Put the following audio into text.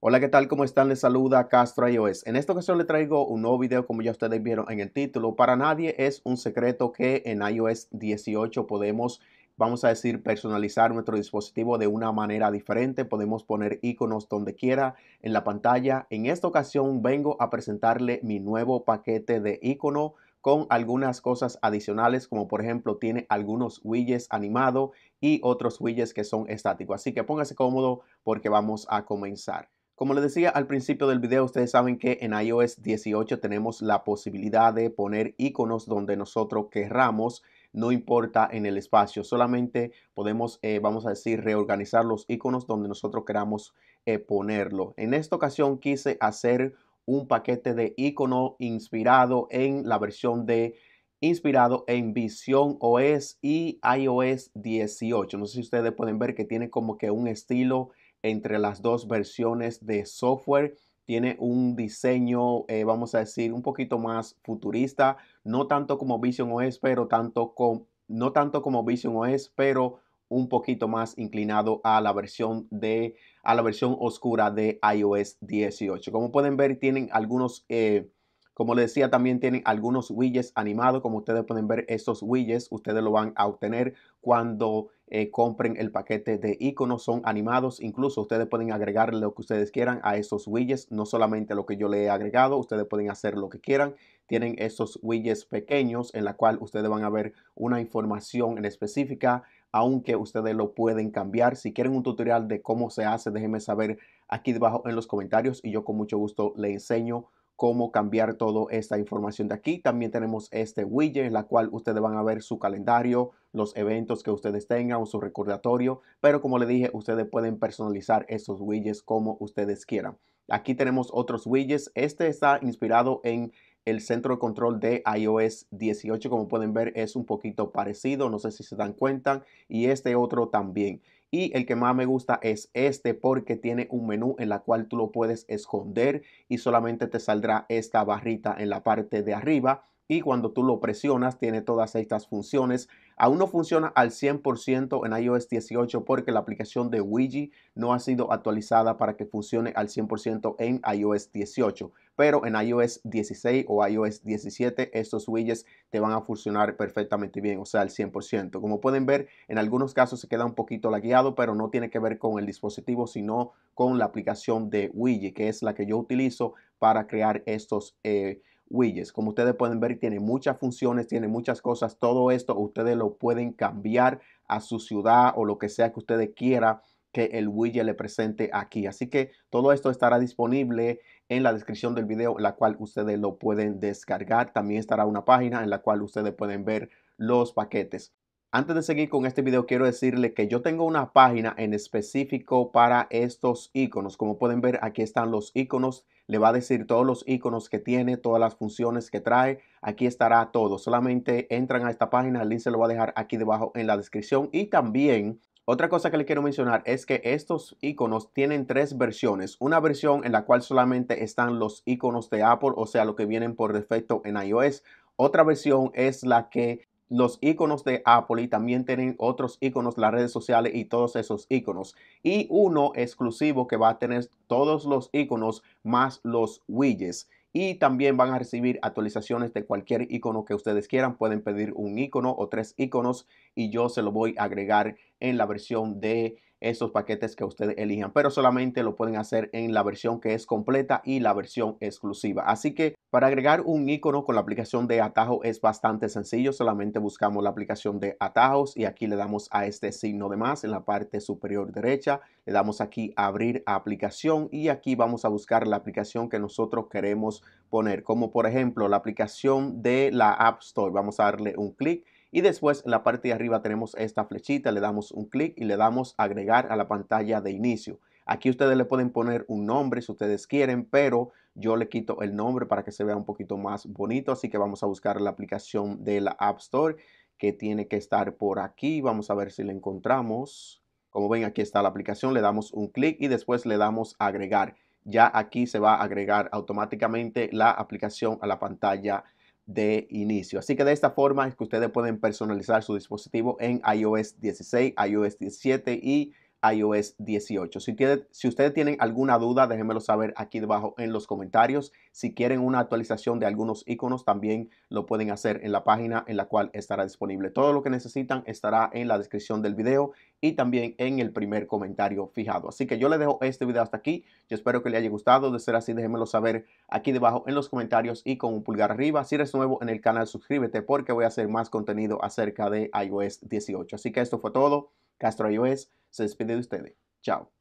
Hola, ¿qué tal? ¿Cómo están? Les saluda Castro iOS. En esta ocasión les traigo un nuevo video, como ya ustedes vieron en el título. Para nadie es un secreto que en iOS 18 podemos, vamos a decir, personalizar nuestro dispositivo de una manera diferente. Podemos poner iconos donde quiera en la pantalla. En esta ocasión vengo a presentarle mi nuevo paquete de icono con algunas cosas adicionales, como por ejemplo tiene algunos widgets animados y otros widgets que son estáticos. Así que póngase cómodo porque vamos a comenzar. Como les decía al principio del video, ustedes saben que en iOS 18 tenemos la posibilidad de poner iconos donde nosotros querramos, no importa en el espacio, solamente podemos, eh, vamos a decir, reorganizar los iconos donde nosotros queramos eh, ponerlo. En esta ocasión quise hacer un paquete de icono inspirado en la versión de inspirado en Vision OS y iOS 18. No sé si ustedes pueden ver que tiene como que un estilo entre las dos versiones de software. Tiene un diseño, eh, vamos a decir, un poquito más futurista, no tanto como Vision OS, pero tanto con, no tanto como Vision OS, pero un poquito más inclinado a la versión de a la versión oscura de iOS 18. Como pueden ver, tienen algunos eh, como les decía, también tienen algunos widgets animados. Como ustedes pueden ver, esos widgets ustedes lo van a obtener cuando eh, compren el paquete de iconos. Son animados. Incluso ustedes pueden agregar lo que ustedes quieran a esos widgets. No solamente lo que yo le he agregado. Ustedes pueden hacer lo que quieran. Tienen esos widgets pequeños en la cual ustedes van a ver una información en específica aunque ustedes lo pueden cambiar. Si quieren un tutorial de cómo se hace, déjenme saber aquí debajo en los comentarios y yo con mucho gusto le enseño cómo cambiar toda esta información de aquí. También tenemos este widget en la cual ustedes van a ver su calendario, los eventos que ustedes tengan o su recordatorio. Pero como le dije, ustedes pueden personalizar esos widgets como ustedes quieran. Aquí tenemos otros widgets. Este está inspirado en el centro de control de iOS 18. Como pueden ver, es un poquito parecido. No sé si se dan cuenta. Y este otro también y el que más me gusta es este porque tiene un menú en la cual tú lo puedes esconder y solamente te saldrá esta barrita en la parte de arriba y cuando tú lo presionas tiene todas estas funciones Aún no funciona al 100% en iOS 18 porque la aplicación de Ouija no ha sido actualizada para que funcione al 100% en iOS 18. Pero en iOS 16 o iOS 17 estos widgets te van a funcionar perfectamente bien, o sea, al 100%. Como pueden ver, en algunos casos se queda un poquito lagueado, pero no tiene que ver con el dispositivo, sino con la aplicación de Ouija, que es la que yo utilizo para crear estos eh, widgets. Como ustedes pueden ver, tiene muchas funciones, tiene muchas cosas. Todo esto ustedes lo pueden cambiar a su ciudad o lo que sea que ustedes quieran que el widget le presente aquí. Así que todo esto estará disponible en la descripción del video, la cual ustedes lo pueden descargar. También estará una página en la cual ustedes pueden ver los paquetes. Antes de seguir con este video, quiero decirle que yo tengo una página en específico para estos iconos. Como pueden ver, aquí están los iconos le va a decir todos los iconos que tiene, todas las funciones que trae. Aquí estará todo. Solamente entran a esta página, el link se lo va a dejar aquí debajo en la descripción. Y también otra cosa que le quiero mencionar es que estos iconos tienen tres versiones. Una versión en la cual solamente están los iconos de Apple, o sea, lo que vienen por defecto en iOS. Otra versión es la que los iconos de Apple y también tienen otros iconos, las redes sociales y todos esos iconos. Y uno exclusivo que va a tener todos los iconos más los widgets. Y también van a recibir actualizaciones de cualquier icono que ustedes quieran. Pueden pedir un icono o tres iconos y yo se lo voy a agregar en la versión de esos paquetes que ustedes elijan, pero solamente lo pueden hacer en la versión que es completa y la versión exclusiva. Así que para agregar un icono con la aplicación de atajo es bastante sencillo, solamente buscamos la aplicación de atajos y aquí le damos a este signo de más en la parte superior derecha, le damos aquí abrir aplicación y aquí vamos a buscar la aplicación que nosotros queremos poner, como por ejemplo la aplicación de la App Store, vamos a darle un clic y después en la parte de arriba tenemos esta flechita, le damos un clic y le damos agregar a la pantalla de inicio. Aquí ustedes le pueden poner un nombre si ustedes quieren, pero yo le quito el nombre para que se vea un poquito más bonito. Así que vamos a buscar la aplicación de la App Store que tiene que estar por aquí. Vamos a ver si la encontramos. Como ven, aquí está la aplicación. Le damos un clic y después le damos agregar. Ya aquí se va a agregar automáticamente la aplicación a la pantalla de inicio. Así que de esta forma es que ustedes pueden personalizar su dispositivo en iOS 16, iOS 17 y iOS 18. Si, si ustedes tienen alguna duda, déjenmelo saber aquí debajo en los comentarios. Si quieren una actualización de algunos iconos, también lo pueden hacer en la página en la cual estará disponible. Todo lo que necesitan estará en la descripción del video y también en el primer comentario fijado. Así que yo les dejo este video hasta aquí. Yo espero que les haya gustado. De ser así, déjenmelo saber aquí debajo en los comentarios y con un pulgar arriba. Si eres nuevo en el canal, suscríbete porque voy a hacer más contenido acerca de iOS 18. Así que esto fue todo. Castro iOS. Se despide de ustedes. Chao.